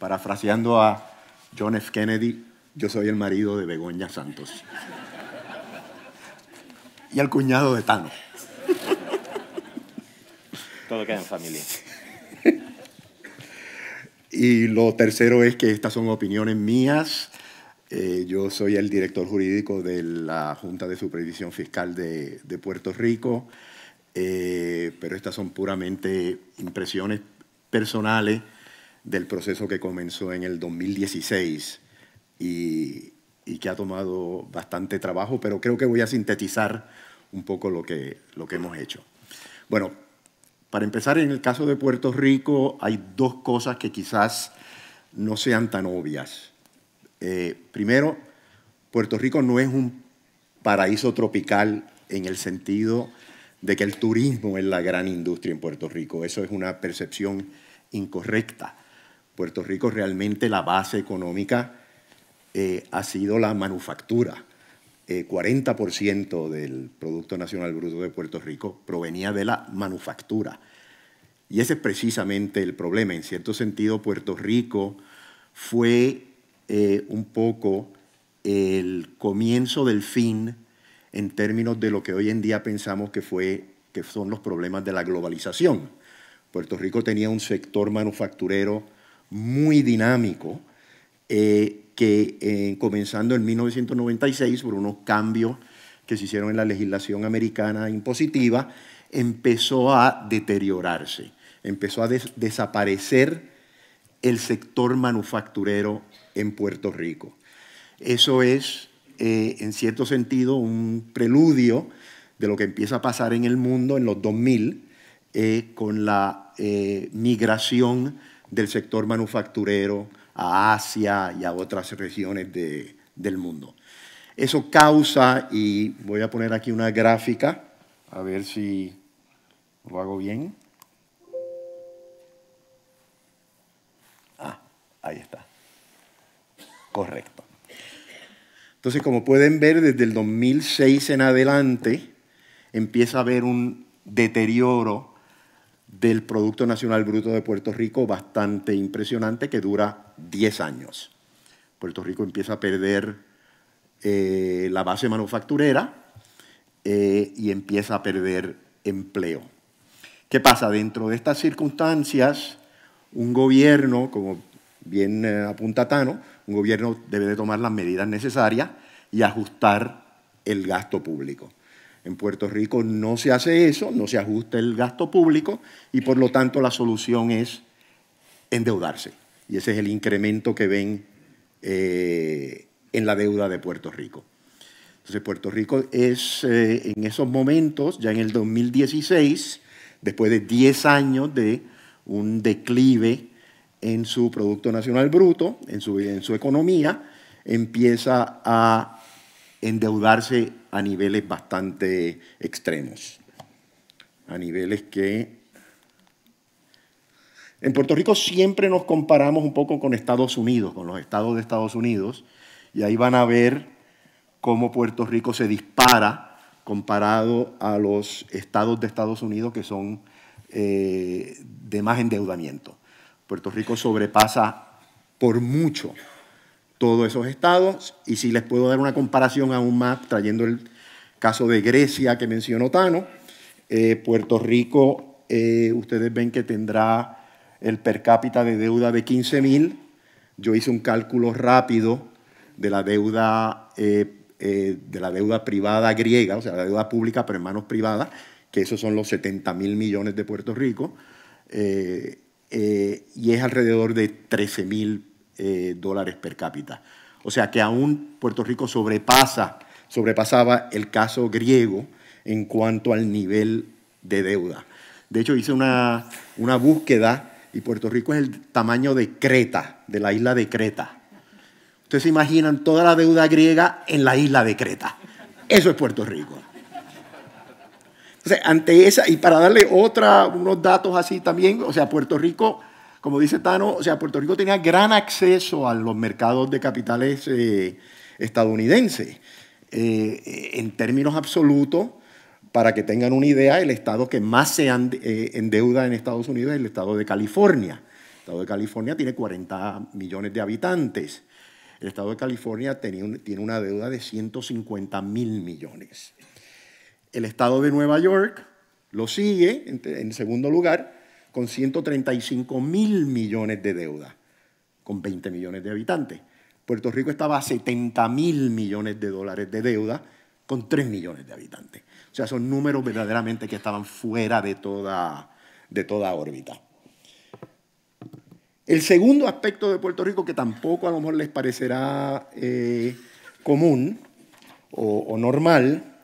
Parafraseando a John F. Kennedy, yo soy el marido de Begoña Santos. Y el cuñado de Tano. Todo queda en familia. Y lo tercero es que estas son opiniones mías eh, yo soy el director jurídico de la Junta de Supervisión Fiscal de, Puerto Rico, eh, pero estas son puramente impresiones personales del proceso que comenzó en el 2016 y, y, que ha tomado bastante trabajo, pero creo que voy a sintetizar un poco lo que, lo que hemos hecho. Bueno, para empezar, en el caso de Puerto Rico hay dos cosas que quizás no sean tan obvias. Eh, primero, Puerto Rico no es un paraíso tropical en el sentido de que el turismo es la gran industria en Puerto Rico. Eso es una percepción incorrecta. Puerto Rico realmente la base económica eh, ha sido la manufactura. 40% eh, del Producto Nacional Bruto de Puerto Rico provenía de la manufactura. Y ese es precisamente el problema. En cierto sentido, Puerto Rico fue eh, un poco el comienzo del fin en términos de lo que hoy en día pensamos que, fue, que son los problemas de la globalización. Puerto Rico tenía un sector manufacturero muy dinámico eh, que eh, comenzando en 1996 por unos cambios que se hicieron en la legislación americana impositiva, empezó a deteriorarse, empezó a desaparecer el sector manufacturero en Puerto Rico. Eso es, eh, en cierto sentido, un preludio de lo que empieza a pasar en el mundo en los 2000 eh, con la eh, migración del sector manufacturero a Asia y a otras regiones del mundo. Eso causa, y voy a poner aquí una gráfica, a ver si lo hago bien. Ahí está. Correcto. Entonces, como pueden ver, desde el 2006 en adelante empieza a haber un deterioro del Producto Nacional Bruto de Puerto Rico bastante impresionante que dura 10 años. Puerto Rico empieza a perder eh, la base manufacturera eh, y empieza a perder empleo. ¿Qué pasa? Dentro de estas circunstancias, un gobierno, como bien eh, apuntatano, un gobierno debe de tomar las medidas necesarias y ajustar el gasto público. En Puerto Rico no se hace eso, no se ajusta el gasto público y por lo tanto la solución es endeudarse. Y ese es el incremento que ven eh, en la deuda de Puerto Rico. Entonces Puerto Rico es eh, en esos momentos, ya en el 2016, después de 10 años de un declive en su Producto Nacional Bruto, en su, economía, empieza a endeudarse a niveles bastante extremos, a niveles que... En Puerto Rico siempre nos comparamos un poco con Estados Unidos, con los estados de Estados Unidos, y ahí van a ver cómo Puerto Rico se dispara comparado a los estados de Estados Unidos que son eh, de más endeudamiento. Puerto Rico sobrepasa por mucho todos esos estados. Y si les puedo dar una comparación aún más, trayendo el caso de Grecia que mencionó Tano, eh, Puerto Rico, eh, ustedes ven que tendrá el per cápita de deuda de 15 mil. Yo hice un cálculo rápido de la deuda, eh, de la deuda privada griega, o sea, la deuda pública, pero en manos privadas, que esos son los 70 mil millones de Puerto Rico. Eh, y es alrededor de 13 mil eh, dólares per cápita. O sea que aún Puerto Rico sobrepasa, sobrepasaba el caso griego en cuanto al nivel de deuda. De hecho, hice una, una búsqueda y Puerto Rico es el tamaño de Creta, de la isla de Creta. Ustedes se imaginan toda la deuda griega en la isla de Creta. Eso es Puerto Rico. O sea, ante esa, y para darle otra, unos datos así también, o sea, Puerto Rico, como dice Tano, o sea, Puerto Rico tenía gran acceso a los mercados de capitales eh, estadounidenses. Eh, en términos absolutos, para que tengan una idea, el estado que más se eh, endeuda en Estados Unidos es el estado de California. El estado de California tiene 40 millones de habitantes. El estado de California tiene una deuda de 150 mil millones. El estado de Nueva York lo sigue en segundo lugar con 135 mil millones de deuda, con 20 millones de habitantes. Puerto Rico estaba a 70 mil millones de dólares de deuda con 3 millones de habitantes. O sea, son números verdaderamente que estaban fuera de toda, de toda órbita. El segundo aspecto de Puerto Rico, que tampoco a lo mejor les parecerá eh, común o normal,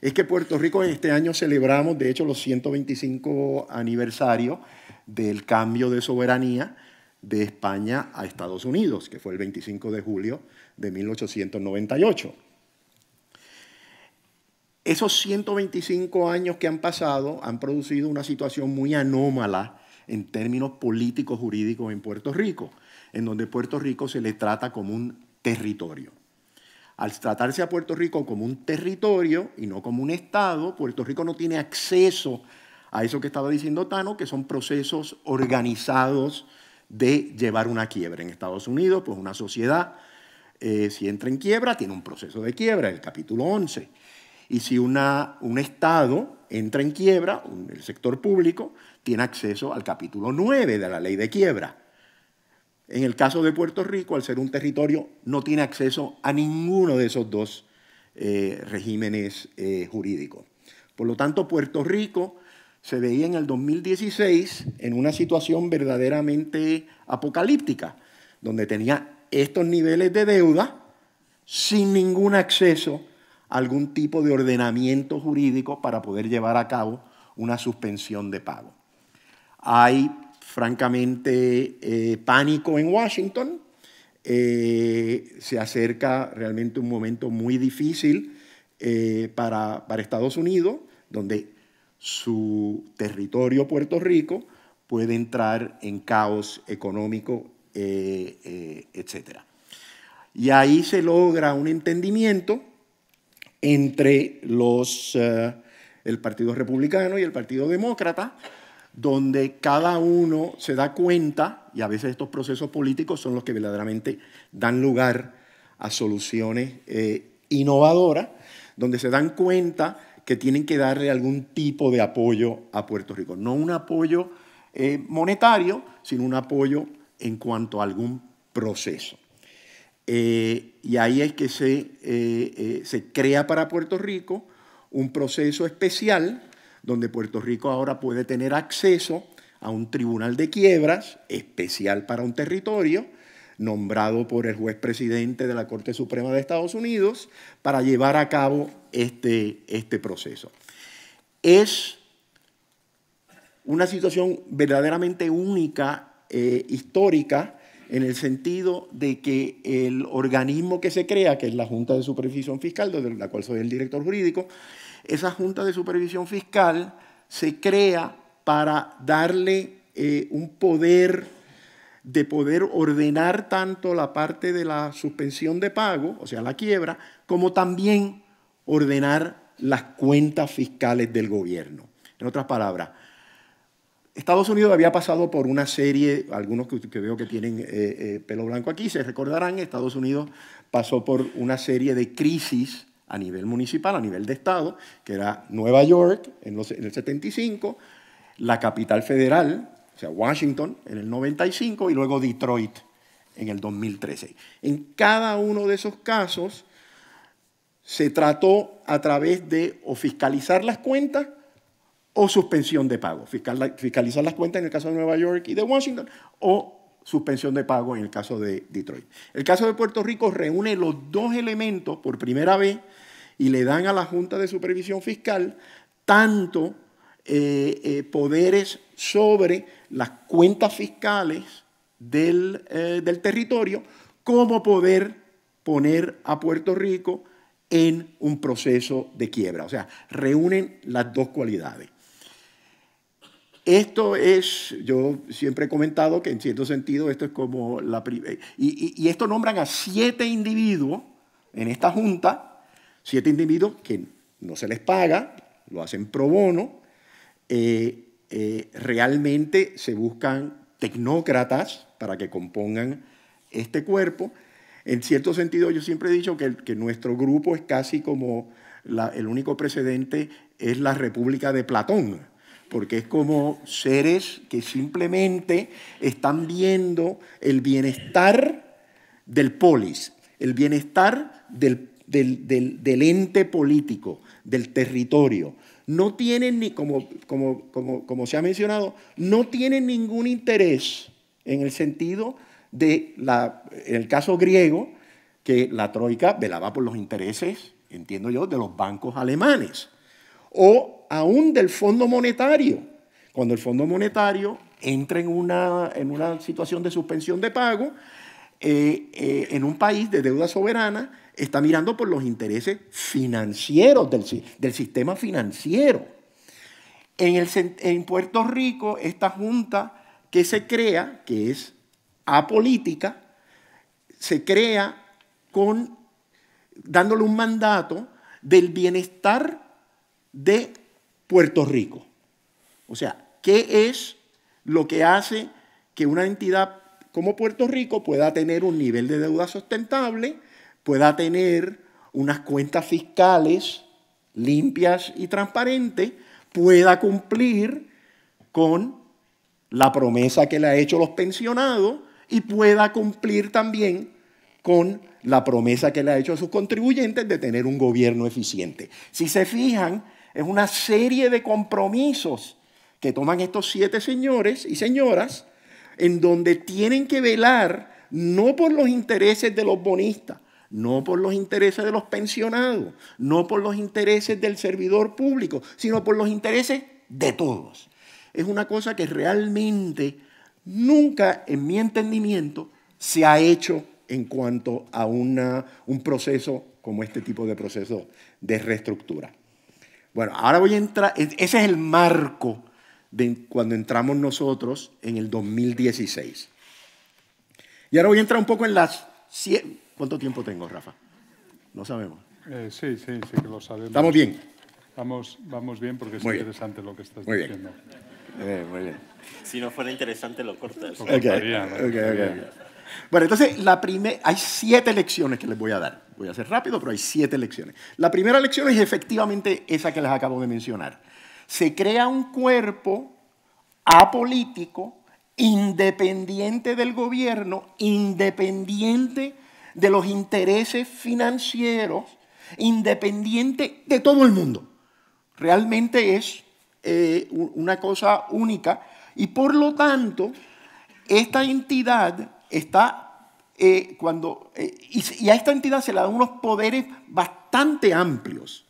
es que Puerto Rico en este año celebramos, de hecho, los 125 aniversarios del cambio de soberanía de España a Estados Unidos, que fue el 25 de julio de 1898. Esos 125 años que han pasado han producido una situación muy anómala en términos políticos jurídicos en Puerto Rico, en donde Puerto Rico se le trata como un territorio. Al tratarse a Puerto Rico como un territorio y no como un Estado, Puerto Rico no tiene acceso a eso que estaba diciendo Tano, que son procesos organizados de llevar una quiebra. En Estados Unidos, pues una sociedad, eh, si entra en quiebra, tiene un proceso de quiebra, el capítulo 11. Y si una, un Estado entra en quiebra, el sector público, tiene acceso al capítulo 9 de la ley de quiebra. En el caso de Puerto Rico, al ser un territorio, no tiene acceso a ninguno de esos dos eh, regímenes eh, jurídicos. Por lo tanto, Puerto Rico se veía en el 2016 en una situación verdaderamente apocalíptica, donde tenía estos niveles de deuda sin ningún acceso a algún tipo de ordenamiento jurídico para poder llevar a cabo una suspensión de pago. Hay francamente eh, pánico en Washington. Eh, se acerca realmente un momento muy difícil eh, para, Estados Unidos, donde su territorio Puerto Rico puede entrar en caos económico, etc. Y ahí se logra un entendimiento entre los, el Partido Republicano y el Partido Demócrata, donde cada uno se da cuenta, y a veces estos procesos políticos son los que verdaderamente dan lugar a soluciones eh, innovadoras, donde se dan cuenta que tienen que darle algún tipo de apoyo a Puerto Rico. No un apoyo eh, monetario, sino un apoyo en cuanto a algún proceso. Eh, y ahí es que se, se crea para Puerto Rico un proceso especial donde Puerto Rico ahora puede tener acceso a un tribunal de quiebras especial para un territorio, nombrado por el juez presidente de la Corte Suprema de Estados Unidos, para llevar a cabo este, este proceso. Es una situación verdaderamente única, eh, histórica, en el sentido de que el organismo que se crea, que es la Junta de Supervisión Fiscal, de la cual soy el director jurídico, esa Junta de Supervisión Fiscal se crea para darle eh, un poder de poder ordenar tanto la parte de la suspensión de pago, o sea, la quiebra, como también ordenar las cuentas fiscales del gobierno. En otras palabras, Estados Unidos había pasado por una serie, algunos que, veo que tienen eh, eh, pelo blanco aquí, se recordarán, Estados Unidos pasó por una serie de crisis a nivel municipal, a nivel de Estado, que era Nueva York en, los, el 75, la capital federal, o sea, Washington en el 95 y luego Detroit en el 2013. En cada uno de esos casos se trató a través de o fiscalizar las cuentas o suspensión de pago. fiscalizar las cuentas en el caso de Nueva York y de Washington o suspensión de pago en el caso de Detroit. El caso de Puerto Rico reúne los dos elementos por primera vez y le dan a la Junta de Supervisión Fiscal tanto eh, eh, poderes sobre las cuentas fiscales eh, del territorio como poder poner a Puerto Rico en un proceso de quiebra. O sea, reúnen las dos cualidades. Esto es, yo siempre he comentado que en cierto sentido esto es como la... Eh, y, y, esto nombran a siete individuos en esta junta, siete individuos que no se les paga, lo hacen pro bono, eh, eh, realmente se buscan tecnócratas para que compongan este cuerpo. En cierto sentido, yo siempre he dicho que, que nuestro grupo es casi como el único precedente es la República de Platón porque es como seres que simplemente están viendo el bienestar del polis, el bienestar del, ente político, del territorio. No tienen ni, como, como, se ha mencionado, no tienen ningún interés en el sentido de, la, el caso griego, que la troika velaba por los intereses, entiendo yo, de los bancos alemanes. O aún del Fondo Monetario. Cuando el Fondo Monetario entra en una, en una situación de suspensión de pago, eh, eh, en un país de deuda soberana, está mirando por los intereses financieros del, del sistema financiero. En, el, en Puerto Rico, esta junta que se crea, que es apolítica, se crea con dándole un mandato del bienestar de Puerto Rico. O sea, ¿qué es lo que hace que una entidad como Puerto Rico pueda tener un nivel de deuda sustentable, pueda tener unas cuentas fiscales limpias y transparentes, pueda cumplir con la promesa que le ha hecho los pensionados y pueda cumplir también con la promesa que le ha hecho a sus contribuyentes de tener un gobierno eficiente. Si se fijan, es una serie de compromisos que toman estos siete señores y señoras en donde tienen que velar no por los intereses de los bonistas, no por los intereses de los pensionados, no por los intereses del servidor público, sino por los intereses de todos. Es una cosa que realmente nunca, en mi entendimiento, se ha hecho en cuanto a un proceso como este tipo de proceso de reestructura. Bueno, ahora voy a entrar, ese es el marco de cuando entramos nosotros en el 2016. Y ahora voy a entrar un poco en las... ¿Cuánto tiempo tengo, Rafa? No sabemos. Eh, sí, sí, sí que lo sabemos. ¿Estamos bien? Vamos, vamos bien porque es interesante lo que estás muy diciendo. Bien. Eh, muy bien. Si no fuera interesante, lo cortas. Okay. Okay, okay, bueno, entonces, la prime. hay siete lecciones que les voy a dar. Voy a ser rápido, pero hay siete lecciones. La primera lección es efectivamente esa que les acabo de mencionar. Se crea un cuerpo apolítico, independiente del gobierno, independiente de los intereses financieros, independiente de todo el mundo. Realmente es eh, una cosa única y por lo tanto esta entidad está eh, cuando, eh, y, a esta entidad se le dan unos poderes bastante amplios.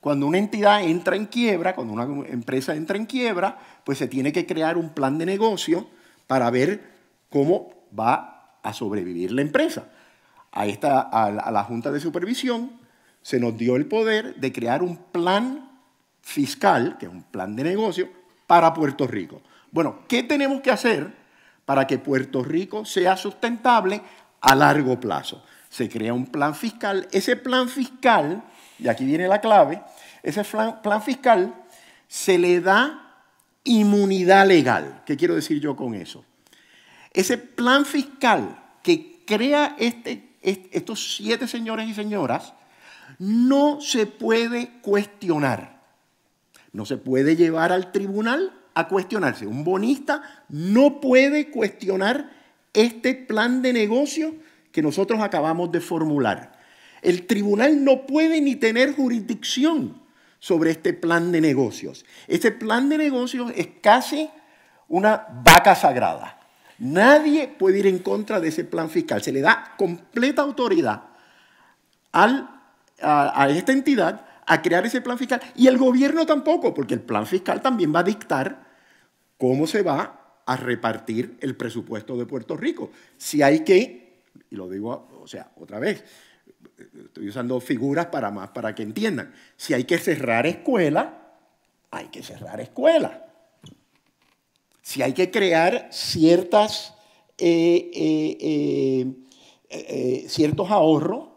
Cuando una entidad entra en quiebra, cuando una empresa entra en quiebra, pues se tiene que crear un plan de negocio para ver cómo va a sobrevivir la empresa. a la Junta de Supervisión se nos dio el poder de crear un plan fiscal, que es un plan de negocio, para Puerto Rico. Bueno, ¿qué tenemos que hacer para que Puerto Rico sea sustentable a largo plazo. Se crea un plan fiscal. Ese plan fiscal, y aquí viene la clave, ese plan fiscal se le da inmunidad legal. ¿Qué quiero decir yo con eso? Ese plan fiscal que crea este, estos siete señores y señoras no se puede cuestionar, no se puede llevar al tribunal a cuestionarse. Un bonista no puede cuestionar este plan de negocio que nosotros acabamos de formular. El tribunal no puede ni tener jurisdicción sobre este plan de negocios. Este plan de negocios es casi una vaca sagrada. Nadie puede ir en contra de ese plan fiscal. Se le da completa autoridad al, a, a esta entidad a crear ese plan fiscal. Y el gobierno tampoco, porque el plan fiscal también va a dictar cómo se va a repartir el presupuesto de Puerto Rico. Si hay que, y lo digo, o sea, otra vez, estoy usando figuras para más, para que entiendan, si hay que cerrar escuelas, hay que cerrar escuelas. Si hay que crear ciertas, eh, eh, eh, ciertos ahorros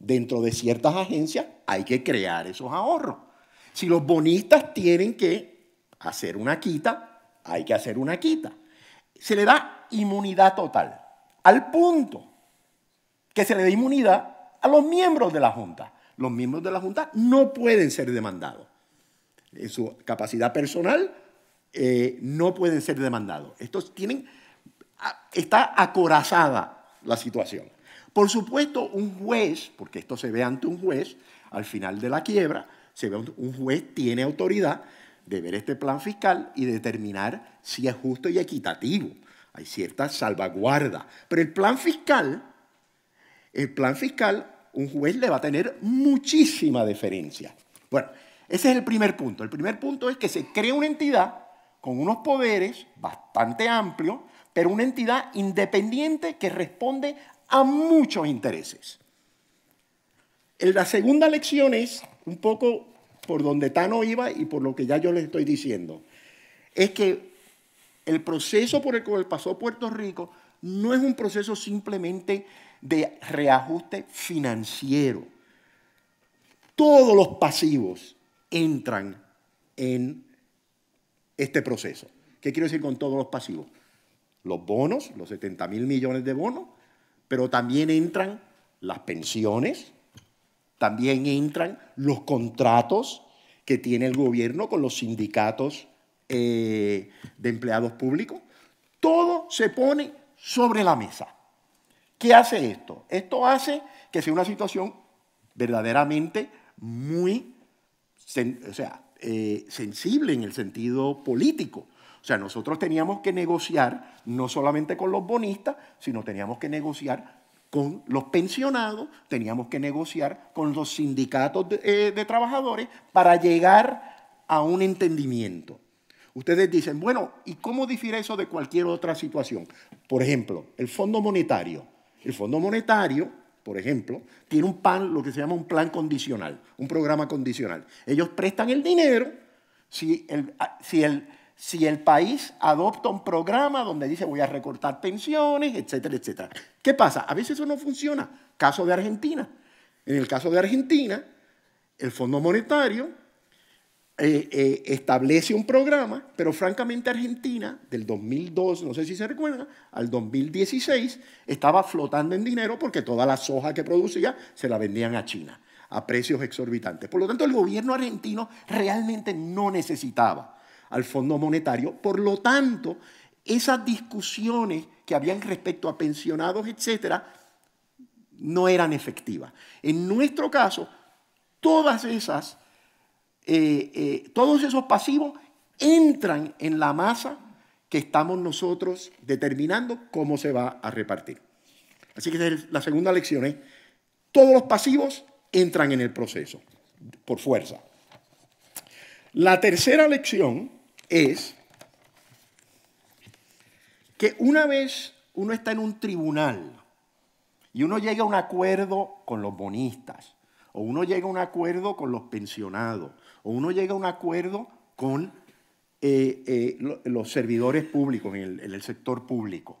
dentro de ciertas agencias, hay que crear esos ahorros. Si los bonistas tienen que hacer una quita, hay que hacer una quita. Se le da inmunidad total, al punto que se le da inmunidad a los miembros de la Junta. Los miembros de la Junta no pueden ser demandados. En su capacidad personal eh, no pueden ser demandados. Estos tienen, está acorazada la situación. Por supuesto, un juez, porque esto se ve ante un juez, al final de la quiebra, se ve un juez tiene autoridad de ver este plan fiscal y determinar si es justo y equitativo. Hay cierta salvaguarda. Pero el plan fiscal, el plan fiscal, un juez le va a tener muchísima deferencia. Bueno, ese es el primer punto. El primer punto es que se crea una entidad con unos poderes bastante amplios, pero una entidad independiente que responde a muchos intereses. La segunda lección es un poco por donde Tano iba y por lo que ya yo les estoy diciendo. Es que el proceso por el cual pasó Puerto Rico no es un proceso simplemente de reajuste financiero. Todos los pasivos entran en este proceso. ¿Qué quiero decir con todos los pasivos? Los bonos, los 70 mil millones de bonos, pero también entran las pensiones, también entran los contratos que tiene el gobierno con los sindicatos eh, de empleados públicos. Todo se pone sobre la mesa. ¿Qué hace esto? Esto hace que sea una situación verdaderamente muy o sea, eh, sensible en el sentido político. O sea, nosotros teníamos que negociar no solamente con los bonistas, sino teníamos que negociar con los pensionados, teníamos que negociar con los sindicatos eh, de, trabajadores para llegar a un entendimiento. Ustedes dicen, bueno, ¿y cómo difiere eso de cualquier otra situación? Por ejemplo, el Fondo Monetario. El Fondo Monetario, por ejemplo, tiene un plan, lo que se llama un plan condicional, un programa condicional. Ellos prestan el dinero si si el si el país adopta un programa donde dice voy a recortar pensiones, etcétera, etcétera. ¿Qué pasa? A veces eso no funciona. Caso de Argentina. En el caso de Argentina, el Fondo Monetario eh, eh, establece un programa, pero francamente Argentina, del 2002, no sé si se recuerda, al 2016, estaba flotando en dinero porque toda la soja que producía se la vendían a China a precios exorbitantes. Por lo tanto, el gobierno argentino realmente no necesitaba al Fondo Monetario. Por lo tanto, esas discusiones que habían respecto a pensionados, etcétera, no eran efectivas. En nuestro caso, todas esas, eh, eh, todos esos pasivos entran en la masa que estamos nosotros determinando cómo se va a repartir. Así que la segunda lección es, ¿eh? todos los pasivos entran en el proceso, por fuerza. La tercera lección es que una vez uno está en un tribunal y uno llega a un acuerdo con los bonistas, o uno llega a un acuerdo con los pensionados, o uno llega a un acuerdo con eh, eh, los servidores públicos, en el sector público.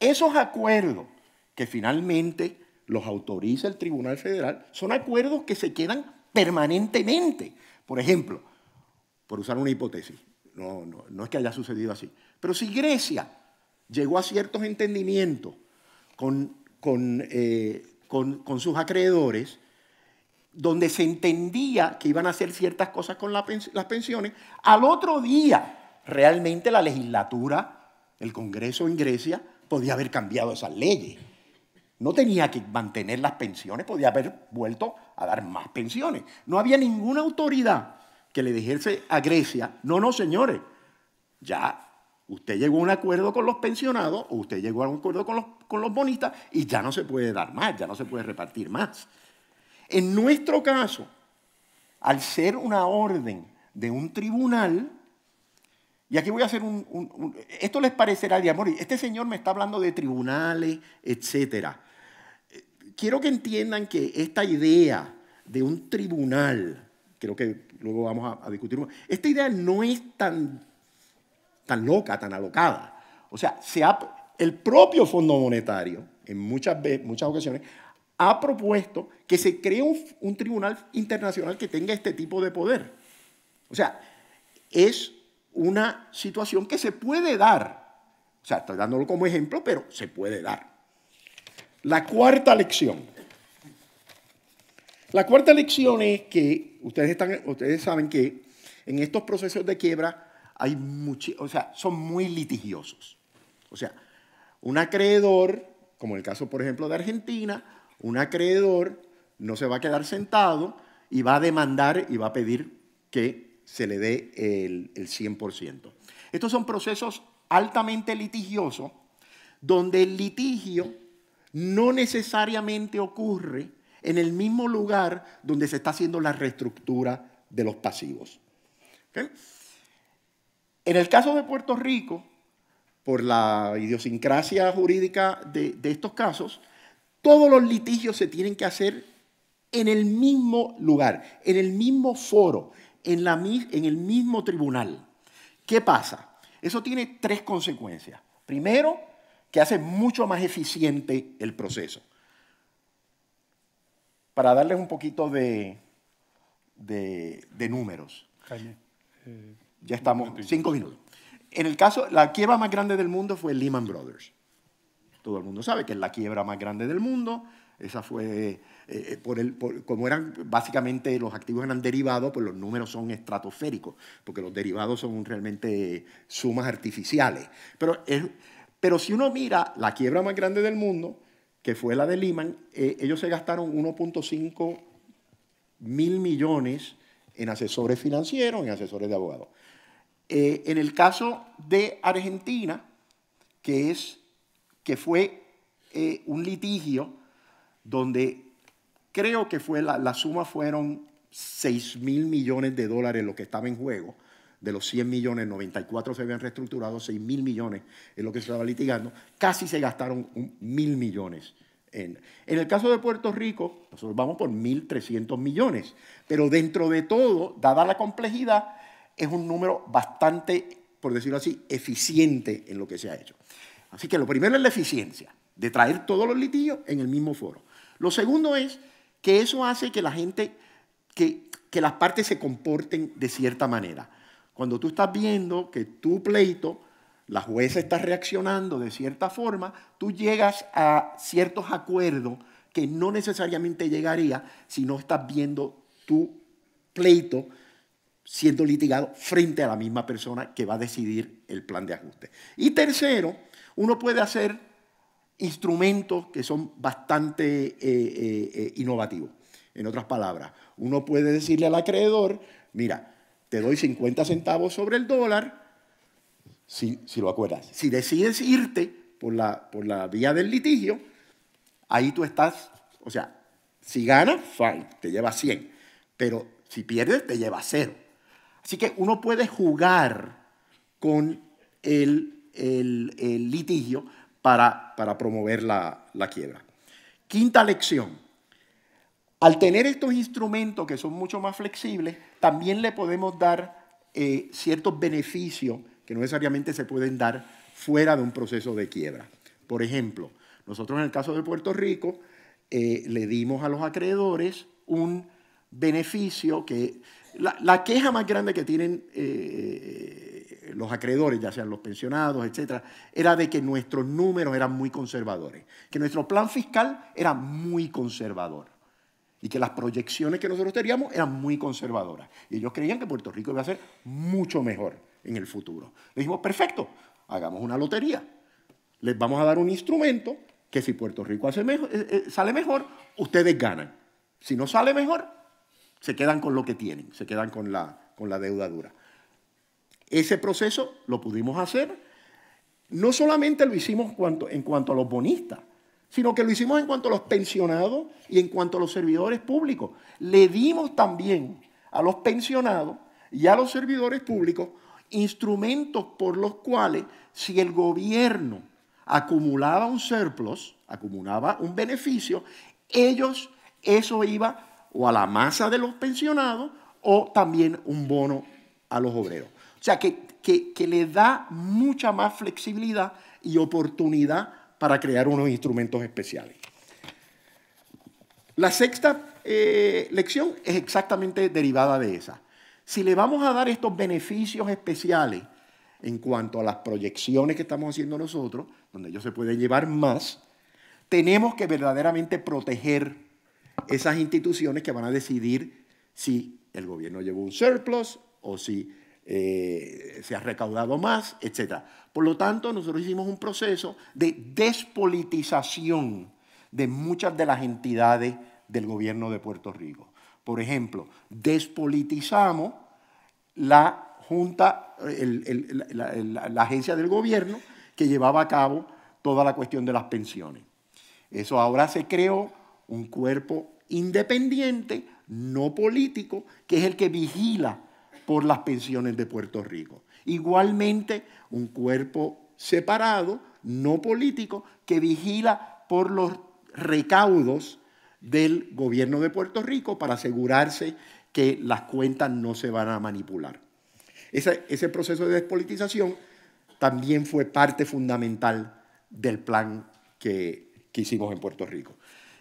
Esos acuerdos que finalmente los autoriza el Tribunal Federal son acuerdos que se quedan permanentemente. Por ejemplo, por usar una hipótesis. No, no, es que haya sucedido así. Pero si Grecia llegó a ciertos entendimientos con, eh, sus acreedores, donde se entendía que iban a hacer ciertas cosas con las pensiones, al otro día realmente la legislatura, el Congreso en Grecia, podía haber cambiado esas leyes. No tenía que mantener las pensiones, podía haber vuelto a dar más pensiones. No había ninguna autoridad que le dijese a Grecia, no, no, señores, ya usted llegó a un acuerdo con los pensionados, usted llegó a un acuerdo con los, con bonistas, y ya no se puede dar más, ya no se puede repartir más. En nuestro caso, al ser una orden de un tribunal, y aquí voy a hacer un, esto les parecerá de amor, este señor me está hablando de tribunales, etc. Eh, quiero que entiendan que esta idea de un tribunal creo que luego vamos a, a, discutir Esta idea no es tan, tan loca, tan alocada. O sea, se el propio Fondo Monetario, en muchas, muchas ocasiones, ha propuesto que se cree un, un tribunal internacional que tenga este tipo de poder. O sea, es una situación que se puede dar. O sea, estoy dándolo como ejemplo, pero se puede dar. La cuarta lección la cuarta lección es que ustedes, están, ustedes saben que en estos procesos de quiebra hay o sea, son muy litigiosos. O sea, un acreedor, como el caso por ejemplo de Argentina, un acreedor no se va a quedar sentado y va a demandar y va a pedir que se le dé el, el 100%. Estos son procesos altamente litigiosos donde el litigio no necesariamente ocurre en el mismo lugar donde se está haciendo la reestructura de los pasivos. En el caso de Puerto Rico, por la idiosincrasia jurídica de, estos casos, todos los litigios se tienen que hacer en el mismo lugar, en el mismo foro, en, el mismo tribunal. ¿Qué pasa? Eso tiene tres consecuencias. Primero, que hace mucho más eficiente el proceso para darles un poquito de, números. Eh, ya estamos, cinco minutos. En el caso, la quiebra más grande del mundo fue Lehman Brothers. Todo el mundo sabe que es la quiebra más grande del mundo. Esa fue, eh, eh, por como eran básicamente los activos eran derivados, pues los números son estratosféricos, porque los derivados son realmente sumas artificiales. Pero, pero si uno mira la quiebra más grande del mundo, que fue la de Lehman, eh, ellos se gastaron 1.5 mil millones en asesores financieros, en asesores de abogados. Eh, en el caso de Argentina, que, es, que fue eh, un litigio donde creo que fue la, la suma fueron 6 mil millones de dólares lo que estaba en juego, de los 100 millones, 94 se habían reestructurado, 6 mil millones en lo que se estaba litigando, casi se gastaron mil millones. En, el caso de Puerto Rico, nosotros vamos por 1.300 millones, pero dentro de todo, dada la complejidad, es un número bastante, por decirlo así, eficiente en lo que se ha hecho. Así que lo primero es la eficiencia, de traer todos los litigios en el mismo foro. Lo segundo es que eso hace que la gente, que las partes se comporten de cierta manera. Cuando tú estás viendo que tu pleito, la jueza está reaccionando de cierta forma, tú llegas a ciertos acuerdos que no necesariamente llegaría si no estás viendo tu pleito siendo litigado frente a la misma persona que va a decidir el plan de ajuste. Y tercero, uno puede hacer instrumentos que son bastante eh, eh, eh, innovativos. En otras palabras, uno puede decirle al acreedor, mira, te doy 50 centavos sobre el dólar, si, lo acuerdas. Si decides irte por la, por la vía del litigio, ahí tú estás, o sea, si ganas, fine, te lleva 100, pero si pierdes, te lleva cero. Así que uno puede jugar con el, litigio para, para promover la quiebra. Quinta lección. Al tener estos instrumentos que son mucho más flexibles, también le podemos dar eh, ciertos beneficios que no necesariamente se pueden dar fuera de un proceso de quiebra. Por ejemplo, nosotros en el caso de Puerto Rico eh, le dimos a los acreedores un beneficio que la, queja más grande que tienen eh, los acreedores, ya sean los pensionados, etc., era de que nuestros números eran muy conservadores, que nuestro plan fiscal era muy conservador y que las proyecciones que nosotros teníamos eran muy conservadoras. Y ellos creían que Puerto Rico iba a ser mucho mejor en el futuro. Le dijimos, perfecto, hagamos una lotería. Les vamos a dar un instrumento que si Puerto Rico eh, eh, sale mejor, ustedes ganan. Si no sale mejor, se quedan con lo que tienen, se quedan con la, con la deuda dura. Ese proceso lo pudimos hacer. No solamente lo hicimos en cuanto a los bonistas, sino que lo hicimos en cuanto a los pensionados y en cuanto a los servidores públicos. Le dimos también a los pensionados y a los servidores públicos instrumentos por los cuales si el gobierno acumulaba un surplus, acumulaba un beneficio, ellos, eso iba o a la masa de los pensionados o también un bono a los obreros. O sea, que, que, le da mucha más flexibilidad y oportunidad para crear unos instrumentos especiales. La sexta eh, lección es exactamente derivada de esa. Si le vamos a dar estos beneficios especiales en cuanto a las proyecciones que estamos haciendo nosotros, donde ellos se pueden llevar más, tenemos que verdaderamente proteger esas instituciones que van a decidir si el gobierno llevó un surplus o si eh, se ha recaudado más, etc. Por lo tanto, nosotros hicimos un proceso de despolitización de muchas de las entidades del gobierno de Puerto Rico. Por ejemplo, despolitizamos la Junta, la agencia del gobierno que llevaba a cabo toda la cuestión de las pensiones. Eso ahora se creó un cuerpo independiente, no político, que es el que vigila por las pensiones de Puerto Rico. Igualmente, un cuerpo separado, no político, que vigila por los recaudos del gobierno de Puerto Rico para asegurarse que las cuentas no se van a manipular. Ese, proceso de despolitización también fue parte fundamental del plan que hicimos en Puerto Rico.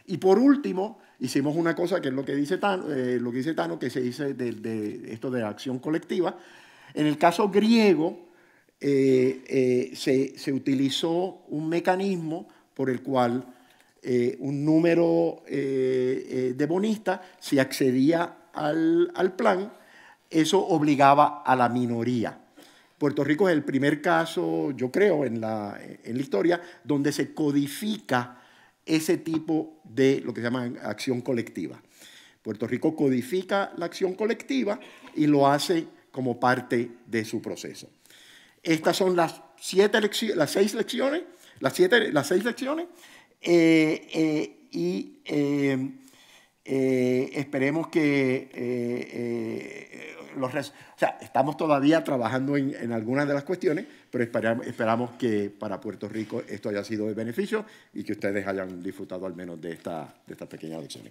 Y por último, hicimos una cosa que es lo que dice Tano, eh, lo que dice Tano, que se dice de, esto de acción colectiva. En el caso griego, eh, eh, se, utilizó un mecanismo por el cual un número de bonistas, si accedía al, al plan, eso obligaba a la minoría. Puerto Rico es el primer caso, yo creo, en la, en la historia, donde se codifica ese tipo de lo que se llama acción colectiva. Puerto Rico codifica la acción colectiva y lo hace como parte de su proceso. Estas son las, siete las seis lecciones, las, siete, las seis lecciones, eh, eh, y eh, eh, esperemos que eh, eh, los o sea, estamos todavía trabajando en, algunas de las cuestiones, pero esperamos, que para Puerto Rico esto haya sido de beneficio y que ustedes hayan disfrutado al menos de esta, de esta pequeña lección.